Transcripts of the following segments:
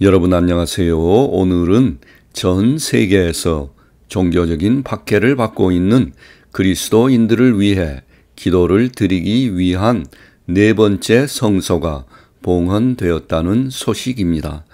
여러분 안녕하세요. 오늘은 전 세계에서 종교적인 박해를 받고 있는 그리스도인들을 위해 기도를 드리기 위한 네 번째 성서가 봉헌되었다는 소식입니다.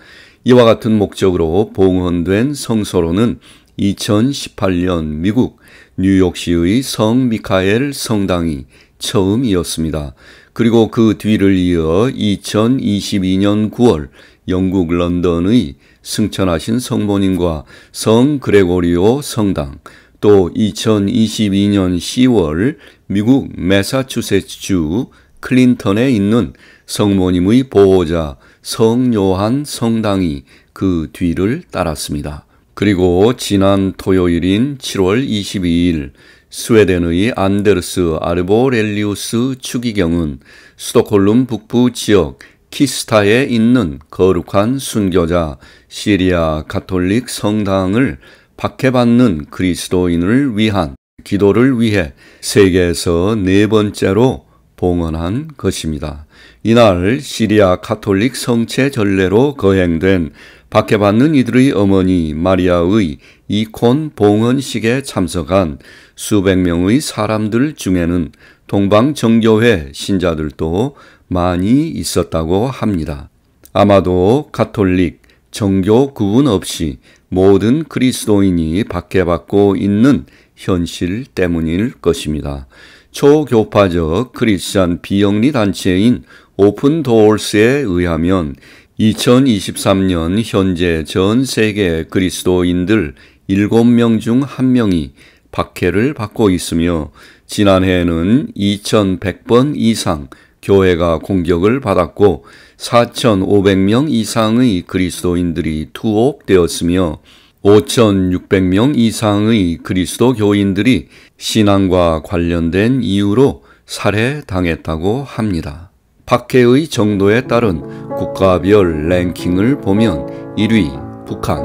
이와 같은 목적으로 봉헌된 성서로는 2018년 미국 뉴욕시의 성 미카엘 성당이 처음이었습니다. 그리고 그 뒤를 이어 2022년 9월 영국 런던의 승천하신 성모님과 성 그레고리오 성당, 또 2022년 10월 미국 매사추세츠주 클린턴에 있는 성모님의 보호자 성요한 성당이 그 뒤를 따랐습니다. 그리고 지난 토요일인 7월 22일 스웨덴의 안데르스 아르보렐리우스 추기경은 수도콜름 북부 지역 키스타에 있는 거룩한 순교자 시리아 가톨릭 성당을 박해받는 그리스도인을 위한 기도를 위해 세계에서 네 번째로 봉헌한 것입니다. 이날 시리아 카톨릭 성체 전례로 거행된 박해받는 이들의 어머니 마리아의 이콘 봉헌식에 참석한 수백 명의 사람들 중에는 동방 정교회 신자들도 많이 있었다고 합니다. 아마도 가톨릭 정교 구분 없이 모든 그리스도인이 박해받고 있는 현실 때문일 것입니다. 초교파적 크리스천 비영리 단체인 오픈 도어스에 의하면 2023년 현재 전 세계 그리스도인들 7명 중 1명이 박해를 받고 있으며 지난해에는 2100번 이상 교회가 공격을 받았고 4,500명 이상의 그리스도인들이 투옥되었으며 5,600명 이상의 그리스도 교인들이 신앙과 관련된 이유로 살해당했다고 합니다. 박해의 정도에 따른 국가별 랭킹을 보면 1위 북한,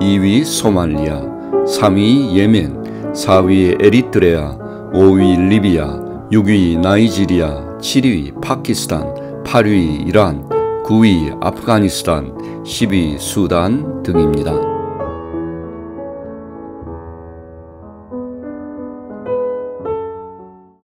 2위 소말리아, 3위 예멘, 4위 에리트레아, 5위 리비아, 6위 나이지리아, 7위 파키스탄, 8위 이란, 9위 아프가니스탄, 10위 수단 등입니다.